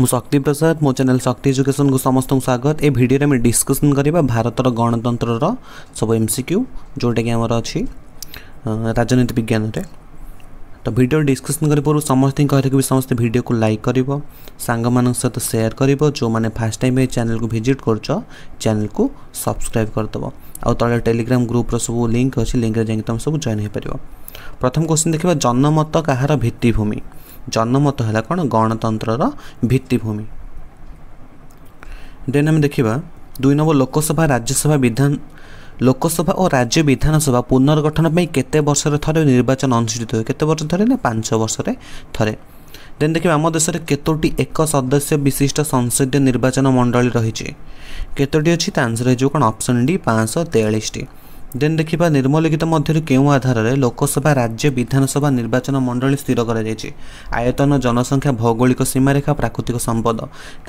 ମୁଁ ଶକ୍ତି ପ୍ରସାଦ ମୋ ଚ୍ୟାନେଲ୍ ଶକ୍ତି ଏଜୁକେସନ୍କୁ ସମସ୍ତଙ୍କୁ ସ୍ୱାଗତ ଏ ଭିଡ଼ିଓରେ ଆମେ ଡିସ୍କସନ୍ କରିବା ଭାରତର ଗଣତନ୍ତ୍ରର ସବୁ ଏମ୍ ସି କ୍ୟୁ ଯେଉଁଟାକି ଆମର ଅଛି ରାଜନୀତି ବିଜ୍ଞାନରେ ତ ଭିଡ଼ିଓ ଡିସ୍କସନ୍ କରିବା ପୂର୍ବରୁ ସମସ୍ତଙ୍କୁ କହିଲେ ବି ସମସ୍ତେ ଭିଡ଼ିଓକୁ ଲାଇକ୍ କରିବ ସାଙ୍ଗମାନଙ୍କ ସହିତ ସେୟାର କରିବ ଯେଉଁମାନେ ଫାର୍ଷ୍ଟ ଟାଇମ୍ ଏ ଚ୍ୟାନେଲ୍କୁ ଭିଜିଟ୍ କରୁଛ ଚ୍ୟାନେଲ୍କୁ ସବସ୍କ୍ରାଇବ୍ କରିଦେବ ଆଉ ତଳେ ଟେଲିଗ୍ରାମ ଗ୍ରୁପ୍ର ସବୁ ଲିଙ୍କ୍ ଅଛି ଲିଙ୍କ୍ରେ ଯାଇକି ତୁମେ ସବୁ ଜଏନ୍ ହୋଇପାରିବ ପ୍ରଥମ କ୍ୱେଶ୍ଚିନ୍ ଦେଖିବା ଜନମତ କାହାର ଭିତ୍ତିଭୂମି জনমত হল କ'ଣ ଗଣତନ୍ତ୍ରର ଭିତ୍ତିଭୂମି ଦେନ୍ ଆମେ ଦେଖିବା ଦୁଇ ନମ୍ବର ଲୋକସଭା ରାଜ୍ୟସଭା ବିଧାନ ଲୋକସଭା ଓ ରାଜ୍ୟ ବିଧାନସଭା ପୁନର୍ଗଠନ ପାଇଁ କେତେ ବର୍ଷରେ ଥରେ ନିର୍ବାଚନ ଅନୁଷ୍ଠିତ ହୁଏ କେତେ ବର୍ଷ ଥରେ ନା ପାଞ୍ଚ ବର୍ଷରେ ଥରେ ଦେନ୍ ଦେଖିବା ଆମ ଦେଶରେ କେତୋଟି ଏକ ସଦସ୍ୟ ବିଶିଷ୍ଟ ସଂସଦୀୟ ନିର୍ବାଚନ ମଣ୍ଡଳୀ ରହିଛି କେତୋଟି ଅଛି ତା ଆନ୍ସର୍ ହେଇଯିବ କ'ଣ ଅପସନ୍ ଡି ପାଞ୍ଚଶହ ତେୟାଳିଶଟି ଦେନ୍ ଦେଖିବା ନିର୍ମଲିଖିତ ମଧ୍ୟରୁ କେଉଁ ଆଧାରରେ ଲୋକସଭା ରାଜ୍ୟ ବିଧାନସଭା ନିର୍ବାଚନ ମଣ୍ଡଳୀ ସ୍ଥିର କରାଯାଇଛି ଆୟତନ ଜନସଂଖ୍ୟା ଭୌଗୋଳିକ ସୀମାରେଖା ପ୍ରାକୃତିକ ସମ୍ପଦ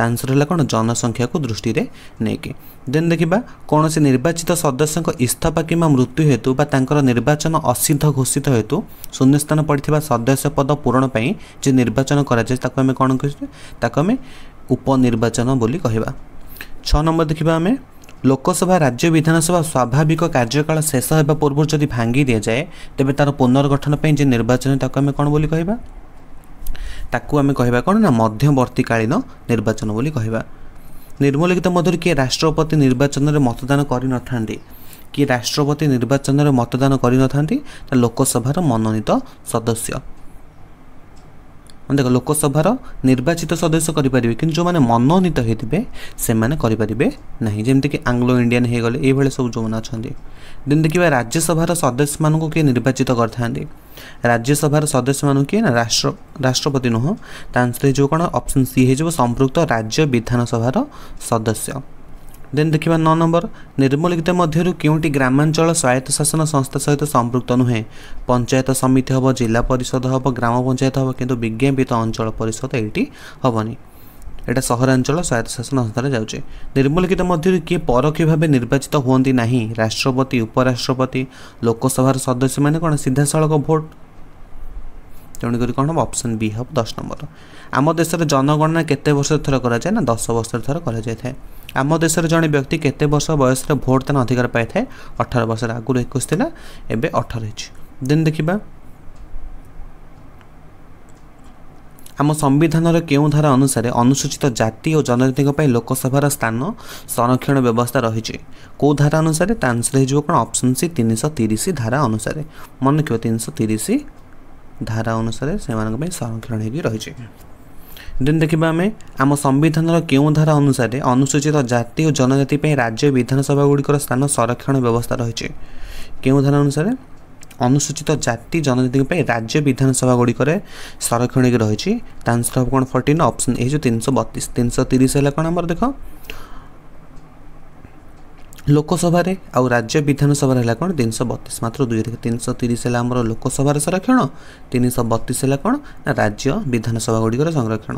ଆନ୍ସର ହେଲା କ'ଣ ଜନସଂଖ୍ୟାକୁ ଦୃଷ୍ଟିରେ ନେଇକି ଦେନ୍ ଦେଖିବା କୌଣସି ନିର୍ବାଚିତ ସଦସ୍ୟଙ୍କ ଇସ୍ତଫା କିମ୍ବା ମୃତ୍ୟୁ ହେତୁ ବା ତାଙ୍କର ନିର୍ବାଚନ ଅସିଦ୍ଧ ଘୋଷିତ ହେତୁ ଶୂନ୍ୟସ୍ଥାନ ପଡ଼ିଥିବା ସଦସ୍ୟ ପଦ ପୂରଣ ପାଇଁ ଯେ ନିର୍ବାଚନ କରାଯାଏ ତାକୁ ଆମେ କ'ଣ କହୁଛେ ତାକୁ ଆମେ ଉପନିର୍ବାଚନ ବୋଲି କହିବା ଛଅ ନମ୍ବର ଦେଖିବା ଆମେ ଲୋକସଭା ରାଜ୍ୟ ବିଧାନସଭା ସ୍ୱାଭାବିକ କାର୍ଯ୍ୟକାଳ ଶେଷ ହେବା ପୂର୍ବରୁ ଯଦି ଭାଙ୍ଗି ଦିଆଯାଏ ତେବେ ତା'ର ପୁନର୍ଗଠନ ପାଇଁ ଯେ ନିର୍ବାଚନ ତାକୁ ଆମେ କ'ଣ ବୋଲି କହିବା ତାକୁ ଆମେ କହିବା କ'ଣ ନା ମଧ୍ୟବର୍ତ୍ତୀକାଳୀନ ନିର୍ବାଚନ ବୋଲି କହିବା ନିର୍ମଲିଙ୍ଗିତ ମଧ୍ୟରୁ କିଏ ରାଷ୍ଟ୍ରପତି ନିର୍ବାଚନରେ ମତଦାନ କରିନଥାନ୍ତି କିଏ ରାଷ୍ଟ୍ରପତି ନିର୍ବାଚନରେ ମତଦାନ କରିନଥାନ୍ତି ତା ଲୋକସଭାର ମନୋନୀତ ସଦସ୍ୟ ଦେଖ ଲୋକସଭାର ନିର୍ବାଚିତ ସଦସ୍ୟ କରିପାରିବେ କିନ୍ତୁ ଯେଉଁମାନେ ମନୋନୀତ ହୋଇଥିବେ ସେମାନେ କରିପାରିବେ ନାହିଁ ଯେମିତିକି ଆଙ୍ଗ୍ଲୋ ଇଣ୍ଡିଆନ୍ ହୋଇଗଲେ ଏଇଭଳି ସବୁ ଯେଉଁମାନେ ଅଛନ୍ତି ଦେନ୍ ଦେଖିବା ରାଜ୍ୟସଭାର ସଦସ୍ୟମାନଙ୍କୁ କିଏ ନିର୍ବାଚିତ କରିଥାନ୍ତି ରାଜ୍ୟସଭାର ସଦସ୍ୟମାନଙ୍କୁ କିଏ ନା ରାଷ୍ଟ୍ର ରାଷ୍ଟ୍ରପତି ନୁହଁ ତା' ଆନ୍ସର୍ ହେଇଯିବ କ'ଣ ଅପସନ୍ ସି ହେଇଯିବ ସମ୍ପୃକ୍ତ ରାଜ୍ୟ ବିଧାନସଭାର ସଦସ୍ୟ ଦେନ୍ ଦେଖିବା ନଅ ନମ୍ବର ନିର୍ମୂଳିତ ମଧ୍ୟରୁ କେଉଁଟି ଗ୍ରାମାଞ୍ଚଳ ସ୍ୱାୟତ୍ତଶାସନ ସଂସ୍ଥା ସହିତ ସମ୍ପୃକ୍ତ ନୁହେଁ ପଞ୍ଚାୟତ ସମିତି ହେବ ଜିଲ୍ଲା ପରିଷଦ ହେବ ଗ୍ରାମ ପଞ୍ଚାୟତ ହେବ କିନ୍ତୁ ବିଜ୍ଞାପିତ ଅଞ୍ଚଳ ପରିଷଦ ଏଇଠି ହେବନି এটা সহরাঞ্চল স্বায়ত্তশাসন সংস্থানে যাচ্ছে নির্মূলিত মধ্যে কি পরোক্ষভাবে নির্বাচিত হুঁতি না রাষ্ট্রপতি উপরাষ্ট্রপতি লোকসভার সদস্য মানে কোণ সিধাসলখ ভোট তেমনি କ'ଣ ହେବ ଅପସନ୍ ବି ହେବ ଦଶ ନମ୍ବର ଆମ ଦେଶରେ ଜନଗଣନା କେତେ ବର୍ଷରେ ଥର କରାଯାଏ ନା ଦଶ ବର୍ଷରେ ଥର କରାଯାଇଥାଏ ଆମ ଦେଶରେ ଜଣେ ବ୍ୟକ୍ତି କେତେ ବର୍ଷ ବୟସରେ ଭୋଟ ଦାନ ଅଧିକାର ପାଇଥାଏ ଅଠର ବର୍ଷରେ ଆଗରୁ ଏକୋଇଶ ଥିଲା ଏବେ ଅଠର ହେଇଛି ଦେନ୍ ଦେଖିବା ଆମ ସମ୍ବିଧାନର କେଉଁ ଧାରା ଅନୁସାରେ ଅନୁସୂଚିତ ଜାତି ଓ ଜନଜାତିଙ୍କ ପାଇଁ ଲୋକସଭାର ସ୍ଥାନ ସଂରକ୍ଷଣ ବ୍ୟବସ୍ଥା ରହିଛି କେଉଁ ଧାରା ଅନୁସାରେ ତା ଆନ୍ସର୍ ହେଇଯିବ କ'ଣ ଅପସନ୍ ସି ତିନିଶହ ତିରିଶ ଧାରା ଅନୁସାରେ ମନେ ରଖିବ ତିନିଶହ ତିରିଶ ଧାରା ଅନୁସାରେ ସେମାନଙ୍କ ପାଇଁ ସଂରକ୍ଷଣ ହୋଇକି ରହିଛି ଦେନ୍ ଦେଖିବା ଆମେ ଆମ ସମ୍ବିଧାନର କେଉଁ ଧାରା ଅନୁସାରେ ଅନୁସୂଚିତ ଜାତି ଓ ଜନଜାତି ପାଇଁ ରାଜ୍ୟ ବିଧାନସଭାଗୁଡ଼ିକର ସ୍ଥାନ ସଂରକ୍ଷଣ ବ୍ୟବସ୍ଥା ରହିଛି କେଉଁ ଧାରା ଅନୁସାରେ ଅନୁସୂଚିତ ଜାତି ଜନଜାତିଙ୍କ ପାଇଁ ରାଜ୍ୟ ବିଧାନସଭା ଗୁଡ଼ିକରେ ସଂରକ୍ଷଣ ହେଇକି ରହିଛି ତା ଆନ୍ସର୍ ହେବ କ'ଣ ଫର୍ଟିନ୍ ଅପସନ୍ ଏ ଯେଉଁ ତିନିଶହ ବତିଶ ତିନିଶହ ତିରିଶ ହେଲା କ'ଣ ଆମର ଦେଖ ଲୋକସଭାରେ ଆଉ ରାଜ୍ୟ ବିଧାନସଭାରେ ହେଲା କ'ଣ ତିନିଶହ ବତିଶ ମାତ୍ର ଦୁଇରେ ତିନିଶହ ତିରିଶ ହେଲା ଆମର ଲୋକସଭାର ସଂରକ୍ଷଣ ତିନିଶହ ବତିଶ ହେଲା କ'ଣ ନା ରାଜ୍ୟ ବିଧାନସଭା ଗୁଡ଼ିକର ସଂରକ୍ଷଣ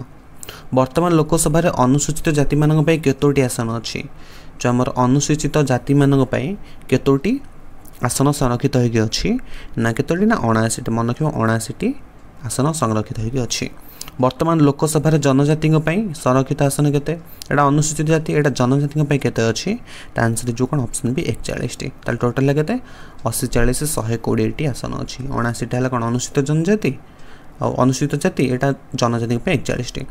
ବର୍ତ୍ତମାନ ଲୋକସଭାରେ ଅନୁସୂଚିତ ଜାତିମାନଙ୍କ ପାଇଁ କେତୋଟି ଆସନ ଅଛି ଯେଉଁ ଆମର ଅନୁସୂଚିତ ଜାତିମାନଙ୍କ ପାଇଁ କେତୋଟି ଆସନ ସଂରକ୍ଷିତ ହୋଇକି ଅଛି ନା କେତୋଟି ନା ଅଣାଅଶୀଟି ମନେ ରଖିବ ଅଣାଅଶୀଟି ଆସନ ସଂରକ୍ଷିତ ହୋଇକି ଅଛି বর্তমান লোকসভার জনজাতি সংরক্ষিত আসন কেতে এটা অনুসূচিত জাতি এটা জনজাতি কেতে অছি তা আনসর যে কোণ অপশন বি একচাশটি তাহলে টোটাল কেতে অশী চাশ শহে কোড়িয়েটি আসন অছি অনাশীটা হল কোণ অনুসূচিত জনজাতি অনুসূচিত জাতি এটা জনজাতি একচাশটি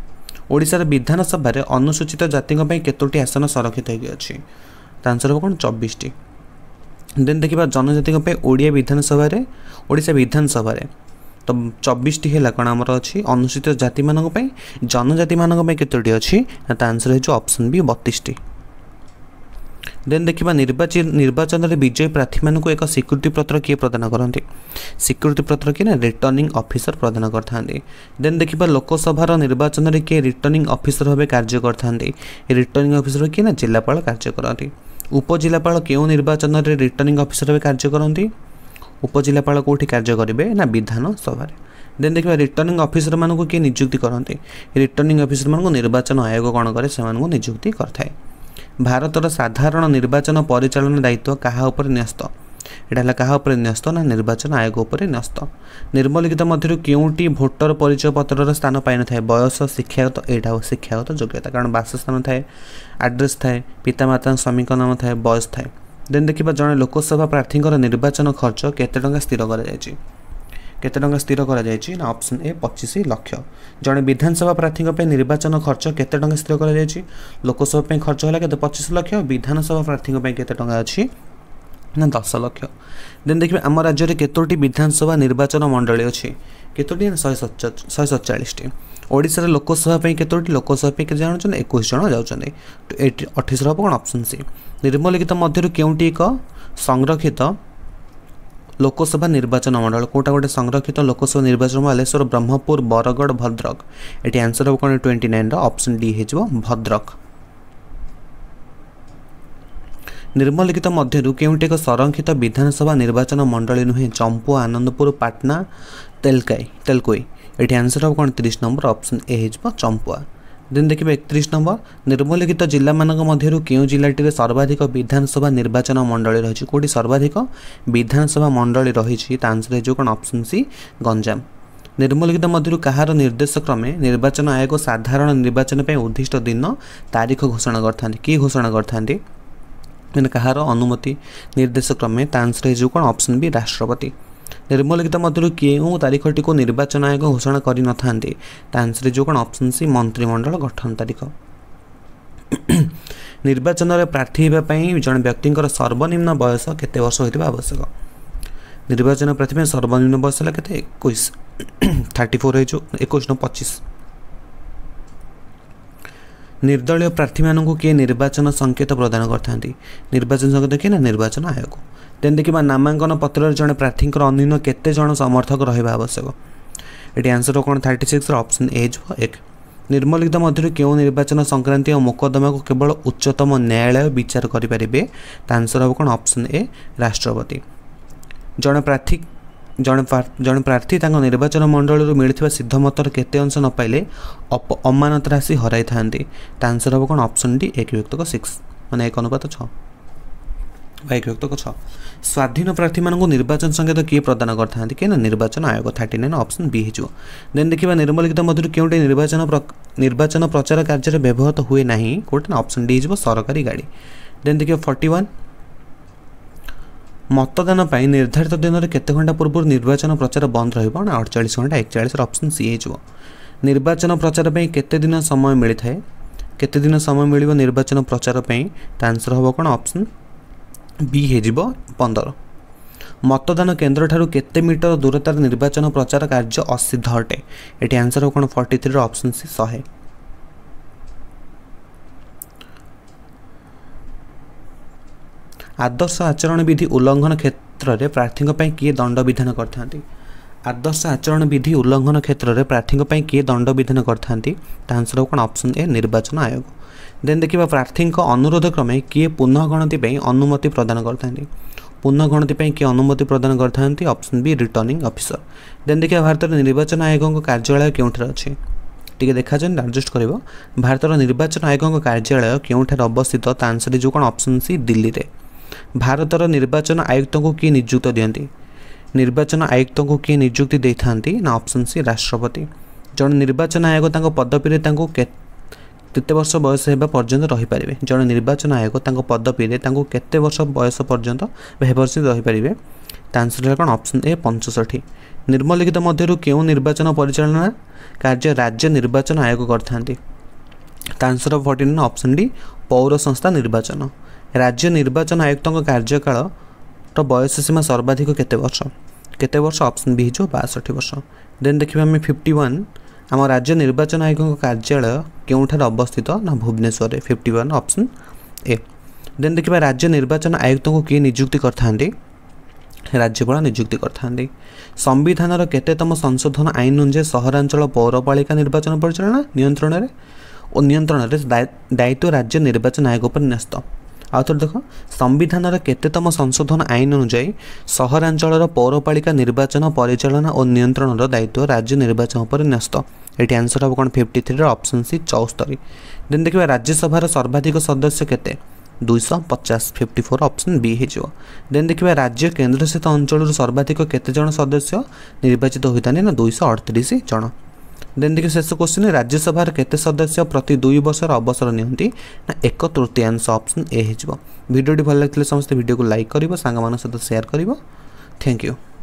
ଓଡ଼ିଶାର ବିଧାନସଭାରେ ଅନୁସୂଚିତ ଜାତିଙ୍କ ପାଇଁ କେତୋଟି ଆସନ হয়ে ହୋଇକି ଅଛି ତା ଆନ୍ସର ହେବ କ'ଣ ଚବିଶଟି ଦେନ୍ ଦେଖିବା ଜନଜାତିଙ୍କ ପାଇଁ ଓଡ଼ିଆ ବିଧାନସଭାରେ ଓଡ଼ିଶା ବିଧାନସଭାରେ ତ ଚବିଶଟି ହେଲା କ'ଣ ଆମର ଅଛି ଅନୁସୂଚିତ ଜାତିମାନଙ୍କ ପାଇଁ ଜନଜାତିମାନଙ୍କ ପାଇଁ କେତୋଟି ଅଛି ନା ତା ଆନ୍ସର୍ ହେଉଛି ଅପସନ୍ ବି ବତିଶଟି ଦେନ୍ ଦେଖିବା ନିର୍ବାଚନ ନିର୍ବାଚନରେ ବିଜୟୀ ପ୍ରାର୍ଥୀମାନଙ୍କୁ ଏକ ସ୍ୱୀକୃତିପତ୍ର କିଏ ପ୍ରଦାନ କରନ୍ତି ସ୍ୱୀକୃତିପତ୍ର କିଏ ନା ରିଟର୍ଣ୍ଣିଂ ଅଫିସର ପ୍ରଦାନ କରିଥାନ୍ତି ଦେନ୍ ଦେଖିବା ଲୋକସଭାର ନିର୍ବାଚନରେ କିଏ ରିଟର୍ଣ୍ଣିଂ ଅଫିସର ଭାବେ କାର୍ଯ୍ୟ କରିଥାନ୍ତି ରିଟର୍ଣ୍ଣିଂ ଅଫିସର କିଏ ନା ଜିଲ୍ଲାପାଳ କାର୍ଯ୍ୟ କରନ୍ତି ଉପଜିଲ୍ଲାପାଳ କେଉଁ ନିର୍ବାଚନରେ ରିଟର୍ଣ୍ଣିଂ ଅଫିସର ଭାବେ କାର୍ଯ୍ୟ କରନ୍ତି उपजिल्लापा कार्य ना विधानसभा देन विधान रिटर्निंग अफिसर मि नियुक्ति कति रिटर्निंग अफिसर निर्वाचन आयोग केम नियुक्ति गरिए भारत र साधारण निर्वाचन परिचालना दायित्व कहाँ उपर न्यस्त एउटा होला कहाँ उप ना निर्वाचन आयोग न्यस्त निर्मलिखित मध्यटी भोटर परिचय पत्र स्थान पानथाए बयस शिक्षागत एउटा शिक्षागत योग्यता कारण वासस्थान थाए आड्रेस थाए पितामाता स्वामीको नाम थाय बयस थाय ଦେନ୍ ଦେଖିବା ଜଣେ ଲୋକସଭା ପ୍ରାର୍ଥୀଙ୍କର ନିର୍ବାଚନ ଖର୍ଚ୍ଚ କେତେ ଟଙ୍କା ସ୍ଥିର କରାଯାଇଛି କେତେ ଟଙ୍କା ସ୍ଥିର କରାଯାଇଛି ନା ଅପସନ୍ ଏ ପଚିଶ ଲକ୍ଷ ଜଣେ ବିଧାନସଭା ପ୍ରାର୍ଥୀଙ୍କ ପାଇଁ ନିର୍ବାଚନ ଖର୍ଚ୍ଚ କେତେ ଟଙ୍କା ସ୍ଥିର କରାଯାଇଛି ଲୋକସଭା ପାଇଁ ଖର୍ଚ୍ଚ ହେଲା କେତେ ପଚିଶ ଲକ୍ଷ ବିଧାନସଭା ପ୍ରାର୍ଥୀଙ୍କ ପାଇଁ କେତେ ଟଙ୍କା ଅଛି ନା ଦଶ ଲକ୍ଷ ଦେନ୍ ଦେଖିବେ ଆମ ରାଜ୍ୟରେ କେତୋଟି ବିଧାନସଭା ନିର୍ବାଚନ ମଣ୍ଡଳୀ ଅଛି କେତୋଟି ଶହେ ଶହେ ସତଚାଳିଶଟି ଓଡ଼ିଶାରେ ଲୋକସଭା ପାଇଁ କେତୋଟି ଲୋକସଭା ପାଇଁ କେତେ ଜାଣୁଛନ୍ତି ଏକୋଇଶ ଜଣ ଯାଉଛନ୍ତି ଏଇଟି ଅଠେଇଶର ହେବ କ'ଣ ଅପସନ୍ ସି ନିର୍ମଲିଖିତ ମଧ୍ୟରୁ କେଉଁଟି ଏକ ସଂରକ୍ଷିତ ଲୋକସଭା ନିର୍ବାଚନ ମଣ୍ଡଳ କେଉଁଟା ଗୋଟେ ସଂରକ୍ଷିତ ଲୋକସଭା ନିର୍ବାଚନ ବାଲେଶ୍ୱର ବ୍ରହ୍ମପୁର ବରଗଡ଼ ଭଦ୍ରକ ଏଠି ଆନ୍ସର୍ ହେବ କ'ଣ ଟ୍ୱେଣ୍ଟି ନାଇନ୍ର ଅପସନ୍ ଡି ହେଇଯିବ ଭଦ୍ରକ ନିର୍ମଲିଖିତ ମଧ୍ୟରୁ କେଉଁଟି ଏକ ସଂରକ୍ଷିତ ବିଧାନସଭା ନିର୍ବାଚନ ମଣ୍ଡଳୀ ନୁହେଁ ଚମ୍ପୁ ଆନନ୍ଦପୁର ପାଟନା ତେଲକାଇ ତେଲକୋଇ ଏଠି ଆନ୍ସର୍ ହେବ କ'ଣ ତିରିଶ ନମ୍ବର ଅପସନ୍ ଏ ହେଇଯିବ ଚମ୍ପୁଆ ଦେନ୍ ଦେଖିବେ ଏକତିରିଶ ନମ୍ବର ନିର୍ମଲିଖିତ ଜିଲ୍ଲାମାନଙ୍କ ମଧ୍ୟରୁ କେଉଁ ଜିଲ୍ଲାଟିରେ ସର୍ବାଧିକ ବିଧାନସଭା ନିର୍ବାଚନ ମଣ୍ଡଳୀ ରହିଛି କେଉଁଠି ସର୍ବାଧିକ ବିଧାନସଭା ମଣ୍ଡଳୀ ରହିଛି ତା ଆନ୍ସର୍ ହେଇଯିବ କ'ଣ ଅପସନ୍ ସି ଗଞ୍ଜାମ ନିର୍ମଲିଖିତ ମଧ୍ୟରୁ କାହାର ନିର୍ଦ୍ଦେଶ କ୍ରମେ ନିର୍ବାଚନ ଆୟୋଗ ସାଧାରଣ ନିର୍ବାଚନ ପାଇଁ ଉଦ୍ଦିଷ୍ଟ ଦିନ ତାରିଖ ଘୋଷଣା କରିଥାନ୍ତି କିଏ ଘୋଷଣା କରିଥାନ୍ତି मैंने କାହାର ଅନୁମତି ନିର୍ଦ୍ଦେଶ କ୍ରମେ ତାନ୍ସର ହେଇଯିବ କ'ଣ ଅପସନ୍ ବି ରାଷ୍ଟ୍ରପତି ନିର୍ମଲିଖିତ ମଧ୍ୟରୁ କେଉଁ ତାରିଖଟିକୁ ନିର୍ବାଚନ ଆୟୋଗ ଘୋଷଣା କରିନଥାନ୍ତି ତାନ୍ସରେ ଯେଉଁ କ'ଣ ଅପସନ୍ ସି ମନ୍ତ୍ରିମଣ୍ଡଳ ଗଠନ ତାରିଖ ନିର୍ବାଚନରେ ପ୍ରାର୍ଥୀ ହେବା ପାଇଁ ଜଣେ ବ୍ୟକ୍ତିଙ୍କର ସର୍ବନିମ୍ନ ବୟସ କେତେ ବର୍ଷ ହୋଇଥିବା ଆବଶ୍ୟକ ନିର୍ବାଚନ ପ୍ରାର୍ଥୀ ପାଇଁ ସର୍ବନିମ୍ନ ବୟସ ହେଲା କେତେ ଏକୋଇଶ ଥାର୍ଟି ଫୋର୍ ହେଇଛୁ ଏକୋଇଶ ନଅ ପଚିଶ निर्दलीय प्रार्थी मि निर्वाचन संकेत प्रदान गरि निर्वाचन संकेत निर्वाचन आयोग त्यो नामाकन पत्र जन जे प्राथी अन जन समर्थक आवश्यक रहे आन्सर हो कन्टि सिक्स र अप्सन ए जु एक निर्मलिख्ध मध्य निर्वाचन संक्रान्ति मोकद्दमा केवल उच्चतम न्यायालय विचार गरिपारे तान्सर हो कन् अप्सन ए राष्ट्रपति जन प्रार्थी जन प्रार्थी त निर्वाचन मण्डली मिलेर सिद्ध मत र केते अंश नपाइले अप अमानतारासि हरै थाहा आंसर हौ कन् अप्सन डी एक भक्त सिक्स म एकअनुप छ एकयक्त छ स्वाधीन प्रार्थी निर्वाचन सङ्केत के प्रदान निर्वाचन आयोग थर्टी नाइन अप्सन बी हैजो देन देखि निर्गित मध्यु के निर्वाचन निर्वाचन प्रचार कार्ज्य व्यवहत है नै अप्सन डी डिजियो सरकारी गाडी देन देखा फर्टी ମତଦାନ ପାଇଁ ନିର୍ଦ୍ଧାରିତ ଦିନରେ କେତେ ଘଣ୍ଟା ପୂର୍ବରୁ ନିର୍ବାଚନ ପ୍ରଚାର ବନ୍ଦ ରହିବ ନା ଅଡ଼ଚାଳିଶ ଘଣ୍ଟା ଏକଚାଳିଶର ଅପସନ୍ ସି ହେଇଯିବ ନିର୍ବାଚନ ପ୍ରଚାର ପାଇଁ କେତେ ଦିନ ସମୟ ମିଳିଥାଏ କେତେ ଦିନ ସମୟ ମିଳିବ ନିର୍ବାଚନ ପ୍ରଚାର ପାଇଁ ତା ଆନ୍ସର୍ ହେବ କ'ଣ ଅପସନ୍ ବି ହେଇଯିବ ପନ୍ଦର ମତଦାନ କେନ୍ଦ୍ରଠାରୁ କେତେ ମିଟର ଦୂରତାରେ ନିର୍ବାଚନ ପ୍ରଚାର କାର୍ଯ୍ୟ ଅସିଦ୍ଧ ଅଟେ ଏଠି ଆନ୍ସର୍ ହେବ କ'ଣ ଫର୍ଟି ଥ୍ରୀର ଅପସନ୍ ସି ଶହେ ଆଦର୍ଶ ଆଚରଣ ବିଧି ଉଲ୍ଲଙ୍ଘନ କ୍ଷେତ୍ରରେ ପ୍ରାର୍ଥୀଙ୍କ ପାଇଁ କିଏ ଦଣ୍ଡ ବିଧାନ କରିଥାନ୍ତି ଆଦର୍ଶ ଆଚରଣ ବିଧି ଉଲ୍ଲଙ୍ଘନ କ୍ଷେତ୍ରରେ ପ୍ରାର୍ଥୀଙ୍କ ପାଇଁ କିଏ ଦଣ୍ଡ ବିଧାନ କରିଥାନ୍ତି ତା ଆନ୍ସର ହେବ କ'ଣ ଅପସନ୍ ଏ ନିର୍ବାଚନ ଆୟୋଗ ଦେନ୍ ଦେଖିବା ପ୍ରାର୍ଥୀଙ୍କ ଅନୁରୋଧ କ୍ରମେ କିଏ ପୁନଃ ଗଣତି ପାଇଁ ଅନୁମତି ପ୍ରଦାନ କରିଥାନ୍ତି ପୁନଃ ଗଣତି ପାଇଁ କିଏ ଅନୁମତି ପ୍ରଦାନ କରିଥାନ୍ତି option B returning officer then ଦେଖିବା ଭାରତର ନିର୍ବାଚନ ଆୟୋଗଙ୍କ କାର୍ଯ୍ୟାଳୟ କେଉଁଠାରେ ଅଛି ଟିକେ ଦେଖାଯାଉନି ଆଡ଼ଜଷ୍ଟ କରିବ ଭାରତର ନିର୍ବାଚନ ଆୟୋଗଙ୍କ କାର୍ଯ୍ୟାଳୟ କେଉଁଠାରେ ଅବସ୍ଥିତ ତା ଆନ୍ସର ଯେଉଁ କ'ଣ ଅପସନ୍ ସି ଦିଲ୍ଲୀରେ ଭାରତର ନିର୍ବାଚନ ଆୟୁକ୍ତଙ୍କୁ କିଏ ନିଯୁକ୍ତ ଦିଅନ୍ତି ନିର୍ବାଚନ ଆୟୁକ୍ତଙ୍କୁ କିଏ ନିଯୁକ୍ତି ଦେଇଥାନ୍ତି ନା ଅପସନ୍ ସି ରାଷ୍ଟ୍ରପତି ଜଣେ ନିର୍ବାଚନ ଆୟୋଗ ତାଙ୍କ ପଦବୀରେ ତାଙ୍କୁ କେତେ ବର୍ଷ ବୟସ ହେବା ପର୍ଯ୍ୟନ୍ତ ରହିପାରିବେ ଜଣେ ନିର୍ବାଚନ ଆୟୋଗ ତାଙ୍କ ପଦବୀରେ ତାଙ୍କୁ କେତେ ବର୍ଷ ବୟସ ପର୍ଯ୍ୟନ୍ତ ବ୍ୟବହୃତ ରହିପାରିବେ ତା ଆନ୍ସର୍ ହେଲା କ'ଣ ଅପସନ୍ ଏ ପଞ୍ଚଷଠି ନିମ୍ନଲିଖିତ ମଧ୍ୟରୁ କେଉଁ ନିର୍ବାଚନ ପରିଚାଳନା କାର୍ଯ୍ୟ ରାଜ୍ୟ ନିର୍ବାଚନ ଆୟୋଗ କରିଥାନ୍ତି ତା answer of fourteen option D ପୌର ସଂସ୍ଥା ନିର୍ବାଚନ ରାଜ୍ୟ ନିର୍ବାଚନ ଆୟୁକ୍ତଙ୍କ କାର୍ଯ୍ୟକାଳର ବୟସ ସୀମା ସର୍ବାଧିକ କେତେ ବର୍ଷ କେତେ ବର୍ଷ ଅପସନ୍ ବି ହେଇଯିବ ବାଷଠି ବର୍ଷ ଦେନ୍ ଦେଖିବା ଆମେ ଫିଫ୍ଟି ୱାନ୍ ଆମ ରାଜ୍ୟ ନିର୍ବାଚନ ଆୟୋଗଙ୍କ କାର୍ଯ୍ୟାଳୟ କେଉଁଠାରେ ଅବସ୍ଥିତ ନା ଭୁବନେଶ୍ୱରରେ fifty one option A then ଦେଖିବା ରାଜ୍ୟ ନିର୍ବାଚନ ଆୟୁକ୍ତଙ୍କୁ କିଏ ନିଯୁକ୍ତି କରିଥାନ୍ତି ରାଜ୍ୟପାଳ ନିଯୁକ୍ତି କରିଥାନ୍ତି ସମ୍ବିଧାନର କେତେତମ ସଂଶୋଧନ ଆଇନ ଅନୁଯାୟୀ ସହରାଞ୍ଚଳ ପୌରପାଳିକା ନିର୍ବାଚନ ପରିଚାଳନା ନିୟନ୍ତ୍ରଣରେ ଓ ନିୟନ୍ତ୍ରଣରେ ଦାୟିତ୍ୱ ରାଜ୍ୟ ନିର୍ବାଚନ ଆୟୋଗ ଉପରେ ନ୍ୟସ୍ତ আউতর দেখো সংবিধানের কততম সংশোধন আইন অনুযায়ী শহর অঞ্চলের পৌরপාලিকা নির্বাচন পরিচালনা ও নিয়ন্ত্রণের দায়িত্ব রাজ্য নির্বাচন উপর ন্যস্ত এটি অ্যানসার হবে কোন 53 এর অপশন সি 74 দেন দেখি রাজ্যসভার সর্বাধিক সদস্য কত 250 54 অপশন বি হিজো দেন দেখি রাজ্য কেন্দ্র শাসিত অঞ্চলের সর্বাধিক কতজন সদস্য নির্বাচিত হইদানেনা 238 জন ଦେନ୍ ଦେଖି ଶେଷ କ୍ୱେଶ୍ଚିନ୍ ରାଜ୍ୟସଭାର କେତେ ସଦସ୍ୟ ପ୍ରତି ଦୁଇ ବର୍ଷର ଅବସର ନିଅନ୍ତି ନା ଏକ ତୃତୀୟାଂଶ ଅପସନ୍ ଏ ହେଇଯିବ ଭିଡ଼ିଓଟି ଭଲ ଲାଗିଥିଲେ ସମସ୍ତେ ଭିଡ଼ିଓକୁ ଲାଇକ୍ କରିବ ସାଙ୍ଗମାନଙ୍କ ସହିତ ସେୟାର କରିବ ଥ୍ୟାଙ୍କ ୟୁ